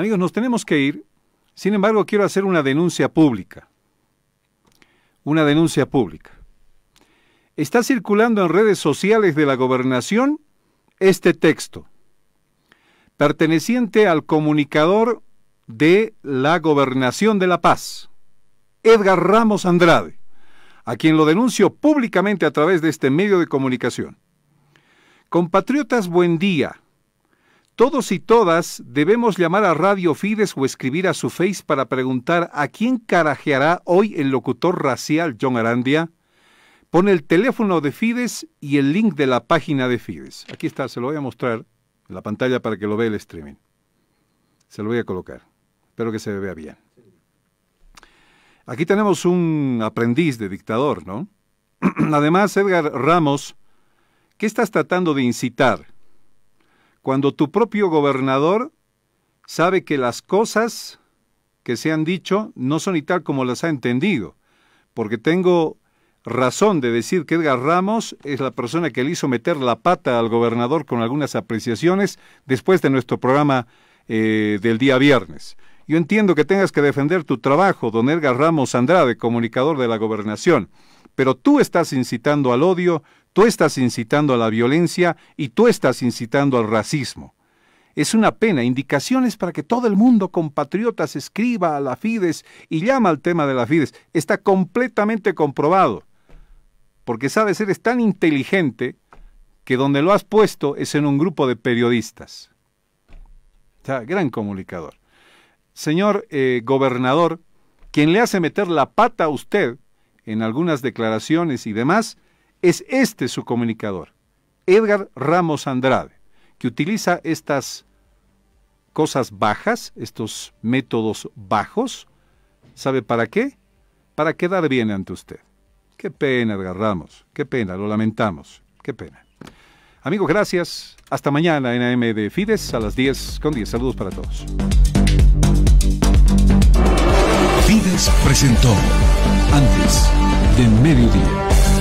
Amigos, nos tenemos que ir. Sin embargo, quiero hacer una denuncia pública. Una denuncia pública. Está circulando en redes sociales de la gobernación este texto, perteneciente al comunicador de la gobernación de La Paz, Edgar Ramos Andrade, a quien lo denuncio públicamente a través de este medio de comunicación. Compatriotas, buen día. Todos y todas debemos llamar a Radio Fides o escribir a su face para preguntar a quién carajeará hoy el locutor racial John Arandia. Pon el teléfono de Fides y el link de la página de Fides. Aquí está, se lo voy a mostrar en la pantalla para que lo vea el streaming. Se lo voy a colocar. Espero que se vea bien. Aquí tenemos un aprendiz de dictador, ¿no? Además, Edgar Ramos, ¿qué estás tratando de incitar? cuando tu propio gobernador sabe que las cosas que se han dicho no son y tal como las ha entendido, porque tengo razón de decir que Edgar Ramos es la persona que le hizo meter la pata al gobernador con algunas apreciaciones después de nuestro programa eh, del día viernes. Yo entiendo que tengas que defender tu trabajo, don Edgar Ramos Andrade, comunicador de la gobernación, pero tú estás incitando al odio, tú estás incitando a la violencia y tú estás incitando al racismo. Es una pena, indicaciones para que todo el mundo compatriotas escriba a la Fides y llama al tema de la Fides. Está completamente comprobado, porque sabes, eres tan inteligente que donde lo has puesto es en un grupo de periodistas. gran comunicador. Señor eh, gobernador, quien le hace meter la pata a usted en algunas declaraciones y demás, es este su comunicador, Edgar Ramos Andrade, que utiliza estas cosas bajas, estos métodos bajos, ¿sabe para qué? Para quedar bien ante usted. Qué pena, Edgar Ramos, qué pena, lo lamentamos, qué pena. Amigos, gracias. Hasta mañana en AM de Fides a las 10 con 10. Saludos para todos. Vides presentó antes de mediodía.